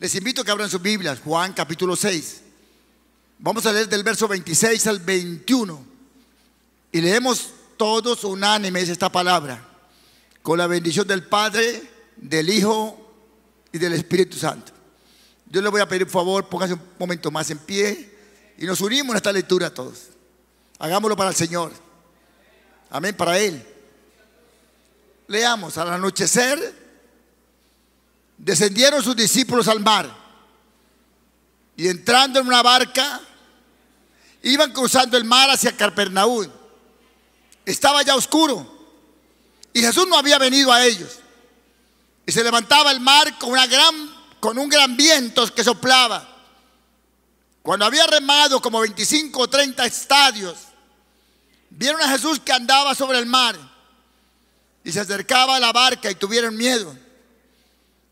Les invito a que abran sus Biblias, Juan capítulo 6. Vamos a leer del verso 26 al 21. Y leemos todos unánimes esta palabra, con la bendición del Padre, del Hijo y del Espíritu Santo. Yo les voy a pedir, por favor, pónganse un momento más en pie y nos unimos a esta lectura todos. Hagámoslo para el Señor. Amén, para Él. Leamos, al anochecer descendieron sus discípulos al mar y entrando en una barca, iban cruzando el mar hacia Capernaúm. Estaba ya oscuro y Jesús no había venido a ellos. Y se levantaba el mar con, una gran, con un gran viento que soplaba. Cuando había remado como 25 o 30 estadios, vieron a Jesús que andaba sobre el mar y se acercaba a la barca y tuvieron miedo.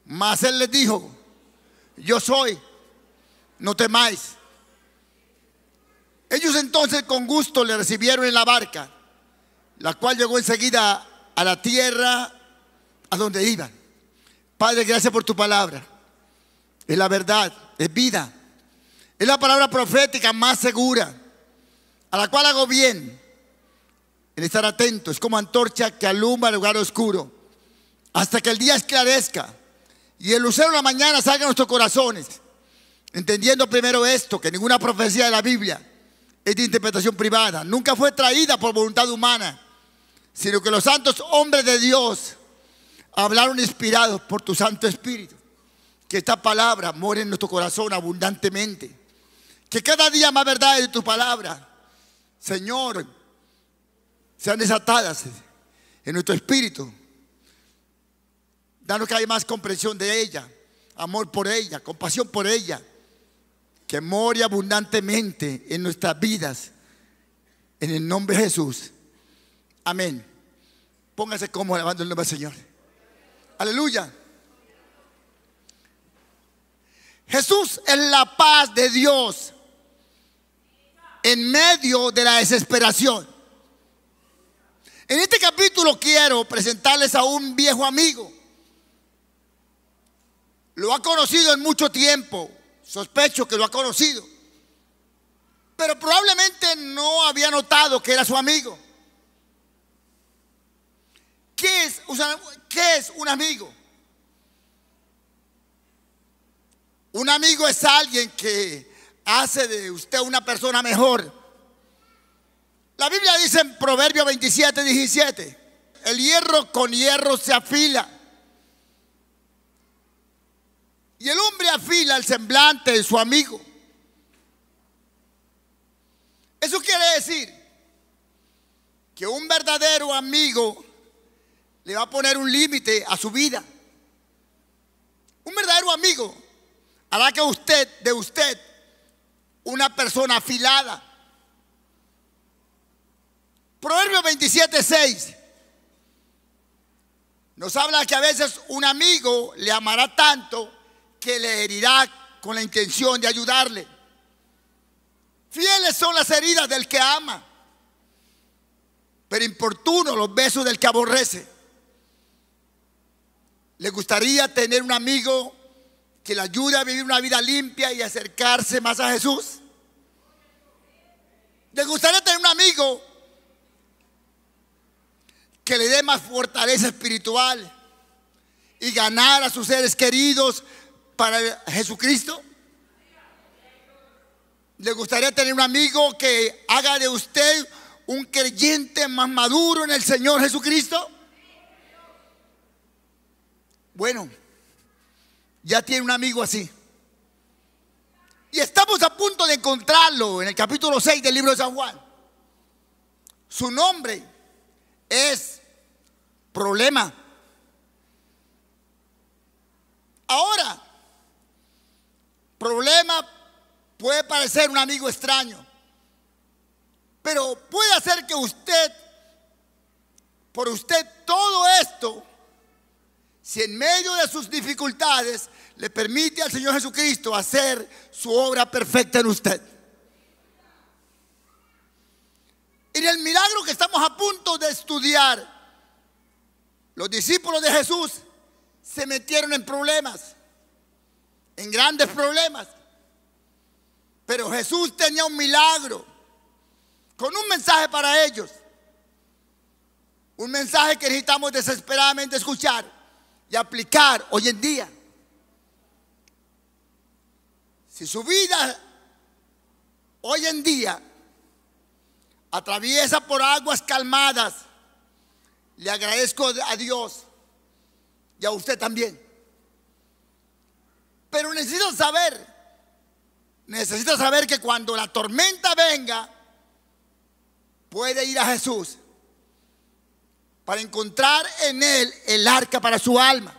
Mas él les dijo, yo soy, no temáis. Ellos entonces con gusto le recibieron en la barca, la cual llegó enseguida a la tierra a donde iban. Padre, gracias por tu palabra. Es la verdad, es vida. Es la palabra profética más segura, a la cual hago bien en estar atento. Es como antorcha que alumbra el lugar oscuro, hasta que el día esclarezca y el lucero de la mañana salga a nuestros corazones, entendiendo primero esto, que ninguna profecía de la Biblia es de interpretación privada, nunca fue traída por voluntad humana, sino que los santos hombres de Dios hablaron inspirados por tu Santo Espíritu. Que esta palabra more en nuestro corazón abundantemente. Que cada día más verdades de tu palabra, Señor, sean desatadas en nuestro espíritu Danos que hay más comprensión de ella, amor por ella, compasión por ella, que more abundantemente en nuestras vidas, en el nombre de Jesús. Amén. Póngase como alabando el nombre del Señor. Aleluya. Jesús es la paz de Dios en medio de la desesperación. En este capítulo quiero presentarles a un viejo amigo lo ha conocido en mucho tiempo. Sospecho que lo ha conocido. Pero probablemente no había notado que era su amigo. ¿Qué es, un amigo? Un amigo es alguien que hace de usted una persona mejor. La Biblia dice en Proverbio 27, 17, el hierro con hierro se afila y el hombre afila el semblante de su amigo. Eso quiere decir que un verdadero amigo le va a poner un límite a su vida. Un verdadero amigo hará que usted, de usted, una persona afilada. Proverbio 27, 6 nos habla que a veces un amigo le amará tanto que le herirá con la intención de ayudarle. Fieles son las heridas del que ama, pero importunos los besos del que aborrece. Le gustaría tener un amigo que le ayude a vivir una vida limpia y acercarse más a Jesús. Le gustaría tener un amigo que le dé más fortaleza espiritual y ganar a sus seres queridos para Jesucristo? ¿Le gustaría tener un amigo que haga de usted un creyente más maduro en el Señor Jesucristo? Bueno, ya tiene un amigo así. Y estamos a punto de encontrarlo en el capítulo 6 del libro de San Juan. Su nombre es problema. Ahora, Problema puede parecer un amigo extraño, pero puede hacer que usted, por usted todo esto, si en medio de sus dificultades le permite al Señor Jesucristo hacer su obra perfecta en usted. En el milagro que estamos a punto de estudiar, los discípulos de Jesús se metieron en problemas en grandes problemas. Pero Jesús tenía un milagro con un mensaje para ellos. Un mensaje que necesitamos desesperadamente escuchar y aplicar hoy en día. Si su vida hoy en día atraviesa por aguas calmadas, le agradezco a Dios y a usted también pero necesito saber, necesito saber que cuando la tormenta venga, puede ir a Jesús para encontrar en él el arca para su alma.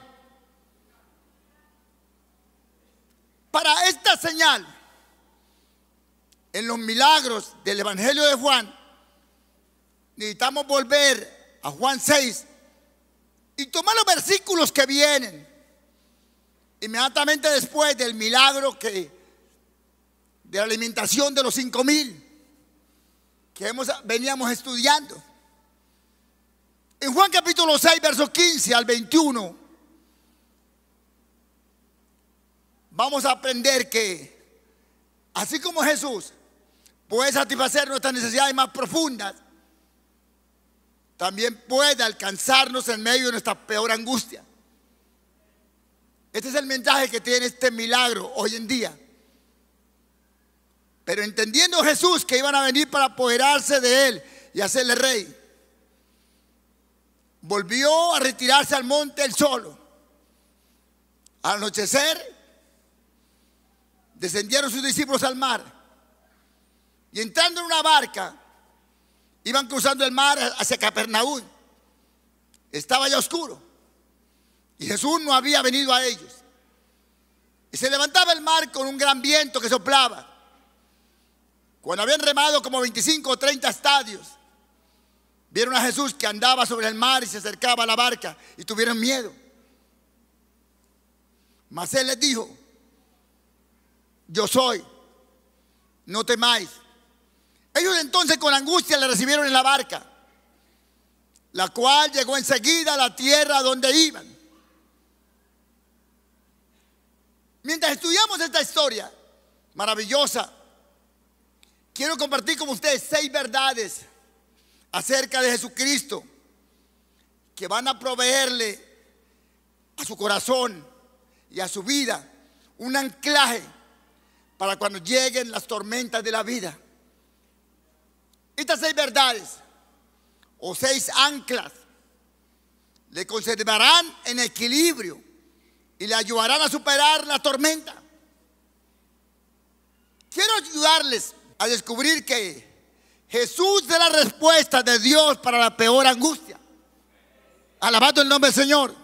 Para esta señal, en los milagros del Evangelio de Juan, necesitamos volver a Juan 6 y tomar los versículos que vienen Inmediatamente después del milagro que de la alimentación de los cinco mil que hemos, veníamos estudiando. En Juan capítulo 6, verso 15 al 21, vamos a aprender que así como Jesús puede satisfacer nuestras necesidades más profundas, también puede alcanzarnos en medio de nuestra peor angustia. Este es el mensaje que tiene este milagro hoy en día. Pero entendiendo Jesús que iban a venir para apoderarse de él y hacerle rey, volvió a retirarse al monte él solo. Al anochecer, descendieron sus discípulos al mar y entrando en una barca, iban cruzando el mar hacia Capernaum. Estaba ya oscuro. Y Jesús no había venido a ellos. Y se levantaba el mar con un gran viento que soplaba. Cuando habían remado como 25 o 30 estadios, vieron a Jesús que andaba sobre el mar y se acercaba a la barca y tuvieron miedo. Mas él les dijo, yo soy, no temáis. Ellos entonces con angustia le recibieron en la barca, la cual llegó enseguida a la tierra donde iban. Mientras estudiamos esta historia maravillosa, quiero compartir con ustedes seis verdades acerca de Jesucristo que van a proveerle a su corazón y a su vida un anclaje para cuando lleguen las tormentas de la vida. Estas seis verdades o seis anclas le conservarán en equilibrio y le ayudarán a superar la tormenta. Quiero ayudarles a descubrir que Jesús es la respuesta de Dios para la peor angustia. Alabado el nombre del Señor.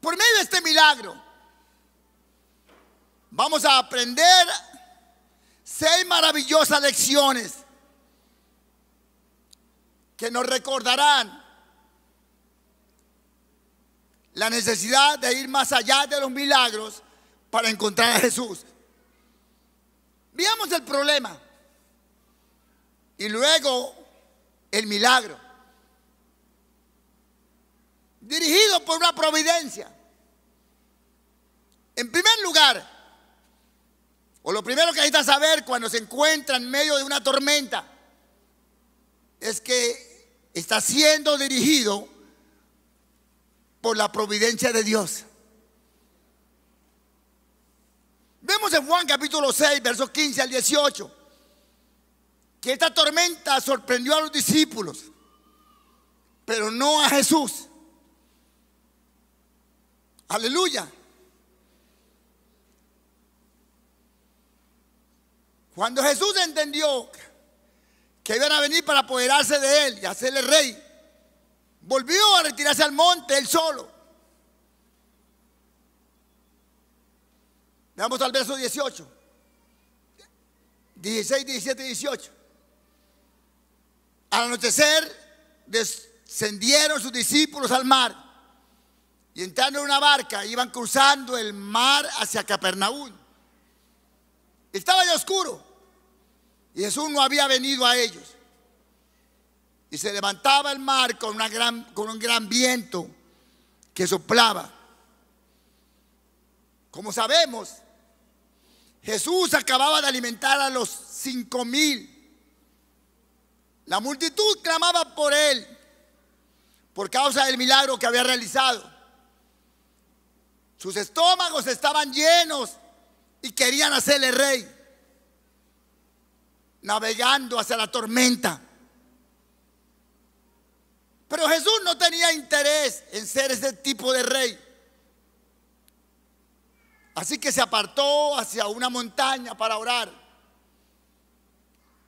Por medio de este milagro, vamos a aprender seis maravillosas lecciones que nos recordarán la necesidad de ir más allá de los milagros para encontrar a Jesús. Veamos el problema y luego el milagro. Dirigido por una providencia. En primer lugar, o lo primero que hay que saber cuando se encuentra en medio de una tormenta es que está siendo dirigido por la providencia de Dios. Vemos en Juan capítulo 6, versos 15 al 18, que esta tormenta sorprendió a los discípulos, pero no a Jesús. Aleluya. Cuando Jesús entendió que iban a venir para apoderarse de él y hacerle rey, Volvió a retirarse al monte él solo. damos al verso 18. 16, 17 18. Al anochecer descendieron sus discípulos al mar y entrando en una barca iban cruzando el mar hacia Capernaum. Estaba ya oscuro y Jesús no había venido a ellos. Y se levantaba el mar con, una gran, con un gran viento que soplaba. Como sabemos, Jesús acababa de alimentar a los cinco mil. La multitud clamaba por él por causa del milagro que había realizado. Sus estómagos estaban llenos y querían hacerle rey, navegando hacia la tormenta. Pero Jesús no tenía interés en ser ese tipo de rey. Así que se apartó hacia una montaña para orar.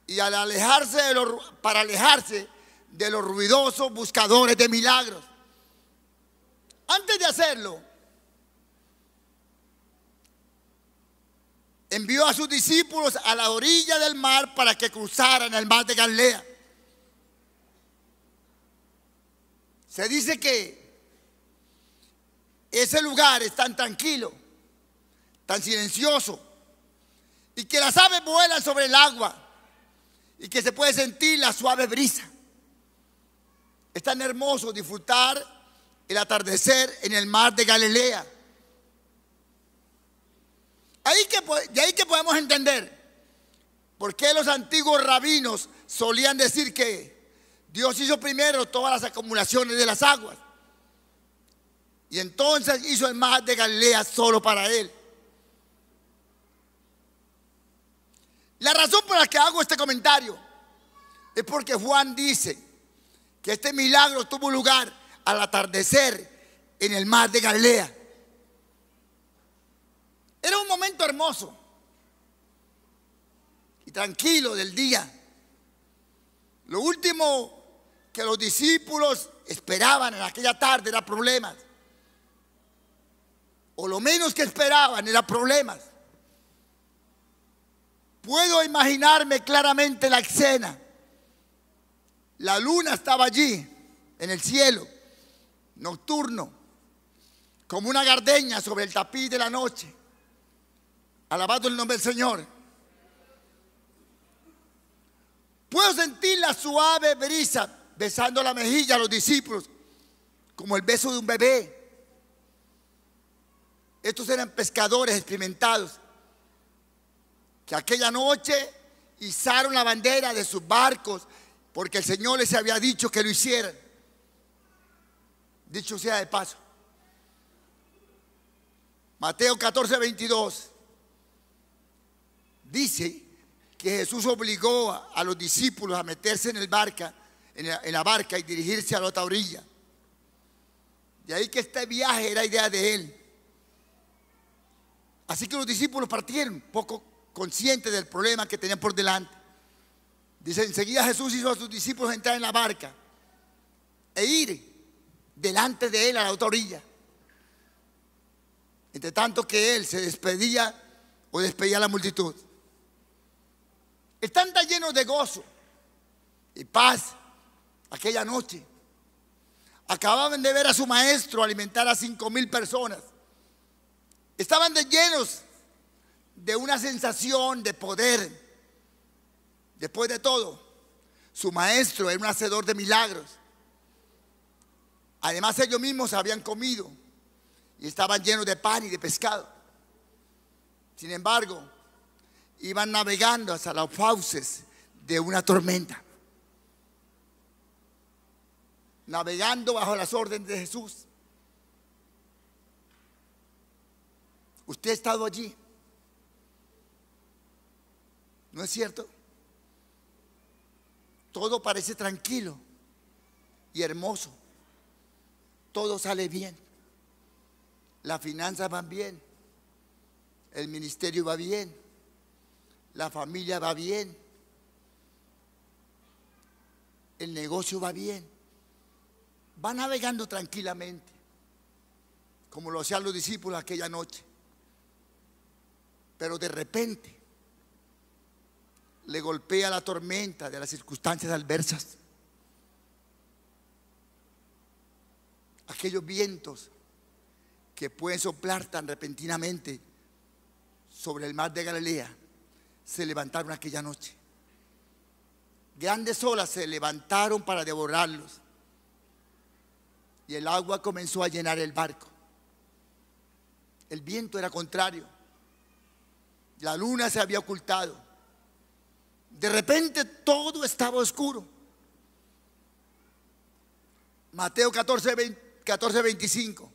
Y al alejarse de los, para alejarse de los ruidosos buscadores de milagros. Antes de hacerlo, envió a sus discípulos a la orilla del mar para que cruzaran el mar de Galilea. Se dice que ese lugar es tan tranquilo, tan silencioso, y que las aves vuelan sobre el agua y que se puede sentir la suave brisa. Es tan hermoso disfrutar el atardecer en el mar de Galilea. que, de ahí que podemos entender por qué los antiguos rabinos solían decir que Dios hizo primero todas las acumulaciones de las aguas. Y entonces hizo el mar de Galilea solo para él. La razón por la que hago este comentario es porque Juan dice que este milagro tuvo lugar al atardecer en el mar de Galilea. Era un momento hermoso y tranquilo del día. Lo último que los discípulos esperaban en aquella tarde era problemas. O lo menos que esperaban era problemas. Puedo imaginarme claramente la escena. La luna estaba allí, en el cielo, nocturno, como una gardeña sobre el tapiz de la noche. Alabado el nombre del Señor. Puedo sentir la suave brisa besando la mejilla a los discípulos, como el beso de un bebé. Estos eran pescadores experimentados que aquella noche izaron la bandera de sus barcos porque el Señor les había dicho que lo hicieran. Dicho sea de paso. Mateo 14, 22 dice que Jesús obligó a, los discípulos a meterse en el barca en la, barca y dirigirse a la otra orilla. De ahí que este viaje era idea de él. Así que los discípulos partieron, poco conscientes del problema que tenían por delante. Dice, enseguida Jesús hizo a sus discípulos entrar en la barca e ir delante de él a la otra orilla. Entre tanto que él se despedía o despedía a la multitud. Están tan llenos de gozo y paz aquella noche. Acababan de ver a su maestro alimentar a cinco mil personas. Estaban llenos de una sensación de poder. Después de todo, su maestro era un hacedor de milagros. Además ellos mismos habían comido y estaban llenos de pan y de pescado. Sin embargo, iban navegando hasta las fauces de una tormenta navegando bajo las órdenes de Jesús. Usted ha estado allí. ¿No es cierto? Todo parece tranquilo y hermoso. Todo sale bien. Las finanzas van bien. El ministerio va bien. La familia va bien. El negocio va bien va navegando tranquilamente, como lo hacían los discípulos aquella noche. Pero de repente le golpea la tormenta de las circunstancias adversas. Aquellos vientos que pueden soplar tan repentinamente sobre el mar de Galilea se levantaron aquella noche. Grandes olas se levantaron para devorarlos y el agua comenzó a llenar el barco. El viento era contrario. La luna se había ocultado. De repente todo estaba oscuro. Mateo 14, 25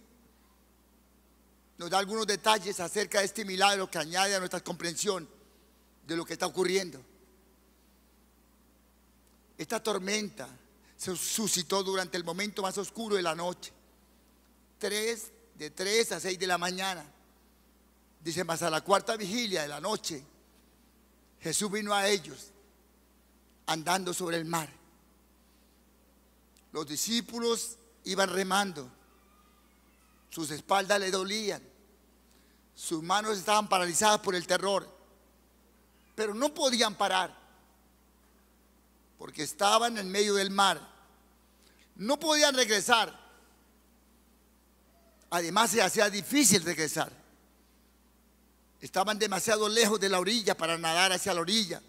nos da algunos detalles acerca de este milagro que añade a nuestra comprensión de lo que está ocurriendo. Esta tormenta se suscitó durante el momento más oscuro de la noche. Tres, de tres a seis de la mañana. Dice, más a la cuarta vigilia de la noche, Jesús vino a ellos andando sobre el mar. Los discípulos iban remando. Sus espaldas le dolían. Sus manos estaban paralizadas por el terror. Pero no podían parar porque estaban en medio del mar. No podían regresar. Además se hacía difícil regresar. Estaban demasiado lejos de la orilla para nadar hacia la orilla.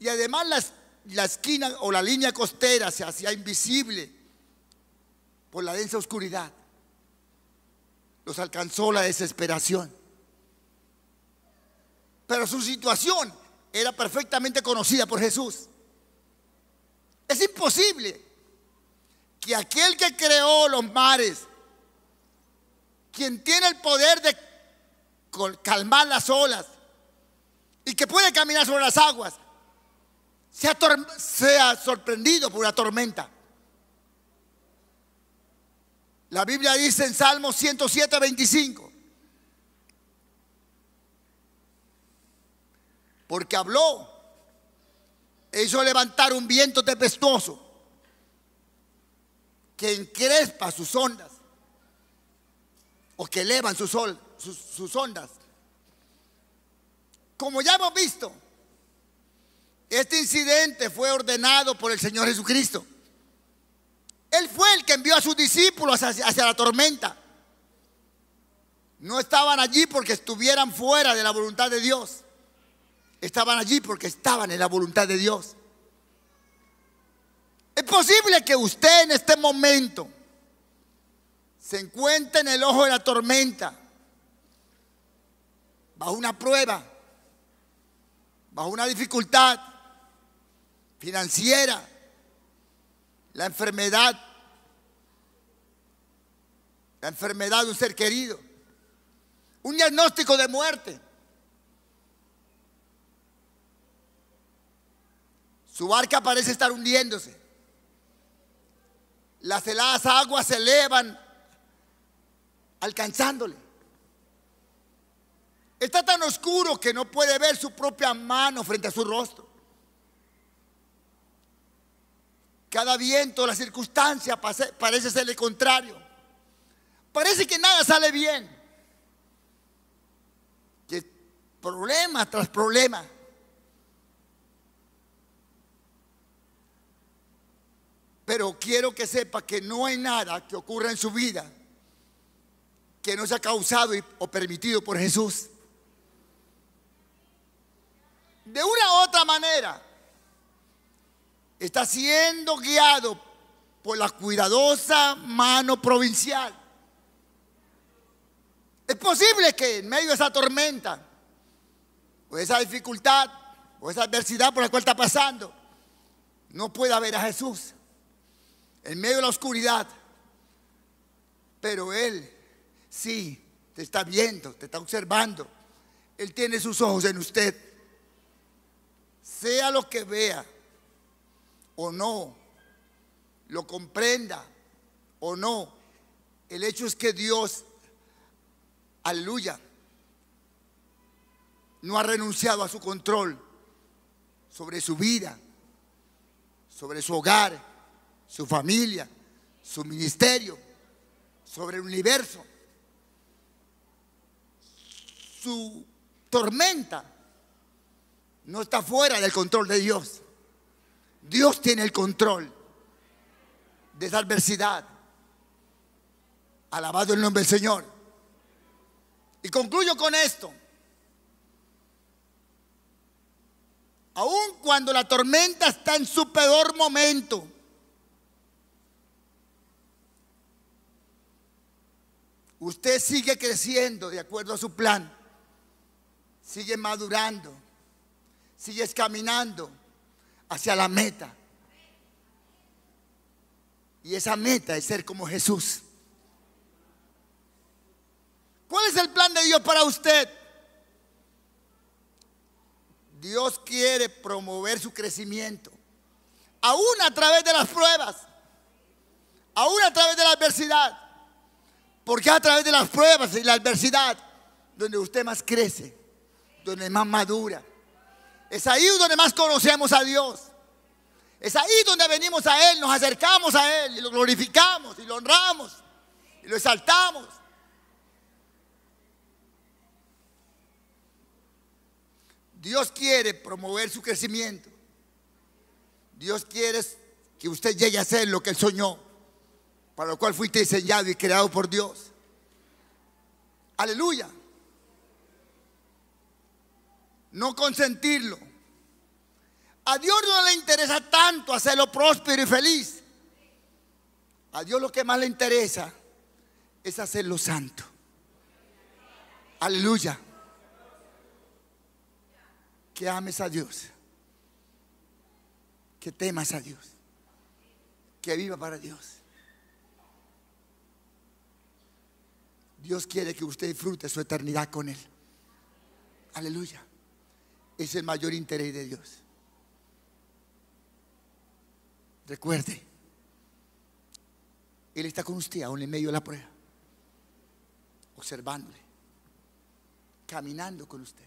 Y además la esquina o la línea costera se hacía invisible por la densa oscuridad. Los alcanzó la desesperación. Pero su situación era perfectamente conocida por Jesús. Es imposible que aquel que creó los mares, quien tiene el poder de calmar las olas y que puede caminar sobre las aguas, sea, sorprendido por una tormenta. La Biblia dice en Salmo 107, 25, porque habló e hizo levantar un viento tempestuoso que encrespa sus ondas o que elevan su sol, sus, ondas. Como ya hemos visto, este incidente fue ordenado por el Señor Jesucristo. Él fue el que envió a sus discípulos hacia, hacia, la tormenta. No estaban allí porque estuvieran fuera de la voluntad de Dios. Estaban allí porque estaban en la voluntad de Dios. Es posible que usted en este momento se encuentre en el ojo de la tormenta, bajo una prueba, bajo una dificultad financiera, la enfermedad, la enfermedad de un ser querido, un diagnóstico de muerte. Su barca parece estar hundiéndose. Las heladas aguas se elevan alcanzándole. Está tan oscuro que no puede ver su propia mano frente a su rostro. Cada viento, la circunstancia parece ser el contrario. Parece que nada sale bien. Que problema tras problema. Pero quiero que sepa que no hay nada que ocurra en su vida que no sea causado o permitido por Jesús. De una u otra manera, está siendo guiado por la cuidadosa mano provincial. Es posible que en medio de esa tormenta, o esa dificultad, o esa adversidad por la cual está pasando, no pueda ver a Jesús en medio de la oscuridad. Pero Él sí te está viendo, te está observando. Él tiene sus ojos en usted. Sea lo que vea o no, lo comprenda o no, el hecho es que Dios, aleluya, no ha renunciado a su control sobre su vida, sobre su hogar, su familia, su ministerio, sobre el universo. Su tormenta no está fuera del control de Dios. Dios tiene el control de esa adversidad. Alabado el nombre del Señor. Y concluyo con esto. Aun cuando la tormenta está en su peor momento, Usted sigue creciendo de acuerdo a su plan, sigue madurando, sigue caminando hacia la meta. Y esa meta es ser como Jesús. ¿Cuál es el plan de Dios para usted? Dios quiere promover su crecimiento, aún a través de las pruebas, aún a través de la adversidad. Porque a través de las pruebas y la adversidad, donde usted más crece, donde más madura, es ahí donde más conocemos a Dios. Es ahí donde venimos a Él, nos acercamos a Él y lo glorificamos y lo honramos y lo exaltamos. Dios quiere promover su crecimiento. Dios quiere que usted llegue a ser lo que Él soñó para lo cual fuiste diseñado y creado por Dios. Aleluya. No consentirlo. A Dios no le interesa tanto hacerlo próspero y feliz. A Dios lo que más le interesa es hacerlo santo. Aleluya. Que ames a Dios. Que temas a Dios. Que viva para Dios. Dios quiere que usted disfrute su eternidad con Él. Aleluya. Es el mayor interés de Dios. Recuerde, Él está con usted aún en medio de la prueba, observándole, caminando con usted.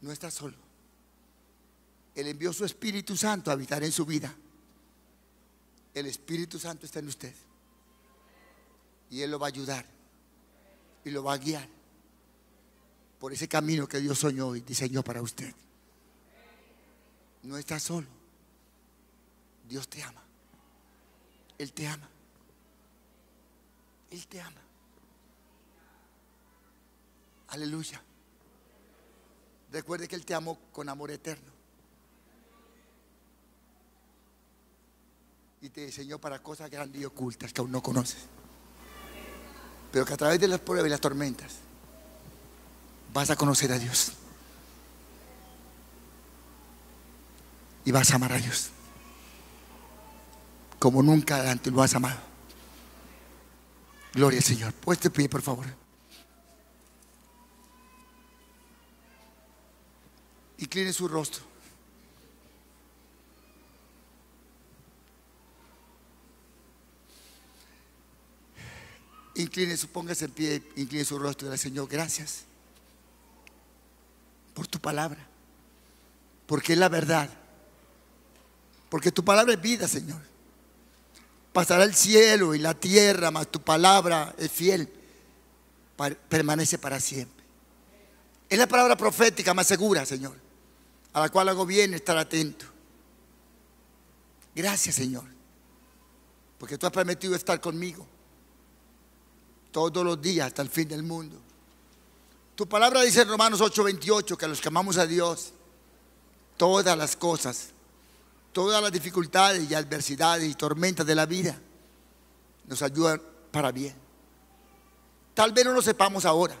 No está solo. Él envió su Espíritu Santo a habitar en su vida. El Espíritu Santo está en usted y Él lo va a ayudar y lo va a guiar por ese camino que Dios soñó y diseñó para usted. No está solo. Dios te ama. Él te ama. Él te ama. Aleluya. Recuerde que Él te amó con amor eterno. Y te diseñó para cosas grandes y ocultas que aún no conoces pero que a través de las pruebas y las tormentas vas a conocer a Dios. Y vas a amar a Dios. Como nunca antes lo has amado. Gloria al Señor. Pues te pide, por favor. Incline su rostro. Incline su, póngase en pie, incline su rostro y Señor, gracias por tu palabra, porque es la verdad, porque tu palabra es vida, Señor. Pasará el cielo y la tierra, mas tu palabra es fiel, permanece para siempre. Es la palabra profética más segura, Señor, a la cual hago bien estar atento. Gracias, Señor, porque tú has prometido estar conmigo todos los días hasta el fin del mundo. Tu palabra dice en Romanos 8:28 que a los que amamos a Dios, todas las cosas, todas las dificultades y adversidades y tormentas de la vida nos ayudan para bien. Tal vez no lo sepamos ahora,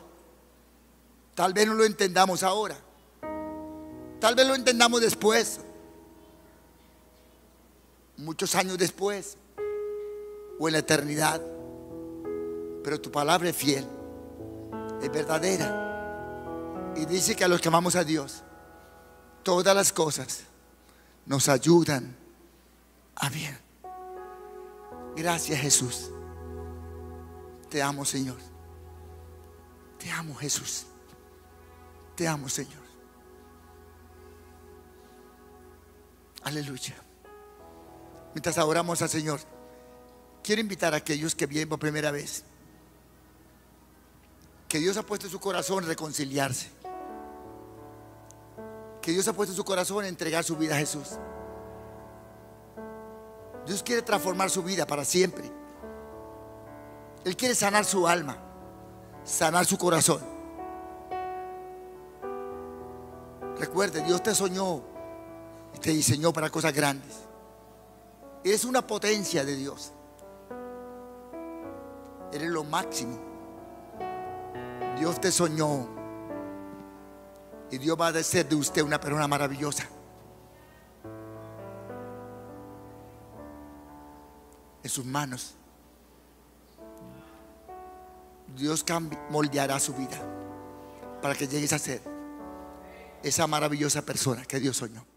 tal vez no lo entendamos ahora, tal vez lo entendamos después, muchos años después o en la eternidad pero tu palabra es fiel, es verdadera. Y dice que a los que amamos a Dios, todas las cosas nos ayudan a bien. Gracias Jesús. Te amo Señor. Te amo Jesús. Te amo Señor. Aleluya. Mientras oramos al Señor, quiero invitar a aquellos que vienen por primera vez que Dios ha puesto en su corazón reconciliarse. Que Dios ha puesto en su corazón entregar su vida a Jesús. Dios quiere transformar su vida para siempre. Él quiere sanar su alma, sanar su corazón. Recuerde, Dios te soñó y te diseñó para cosas grandes. Es una potencia de Dios. Eres lo máximo. Dios te soñó. Y Dios va a hacer de usted una persona maravillosa. En sus manos. Dios moldeará su vida para que llegues a ser esa maravillosa persona que Dios soñó.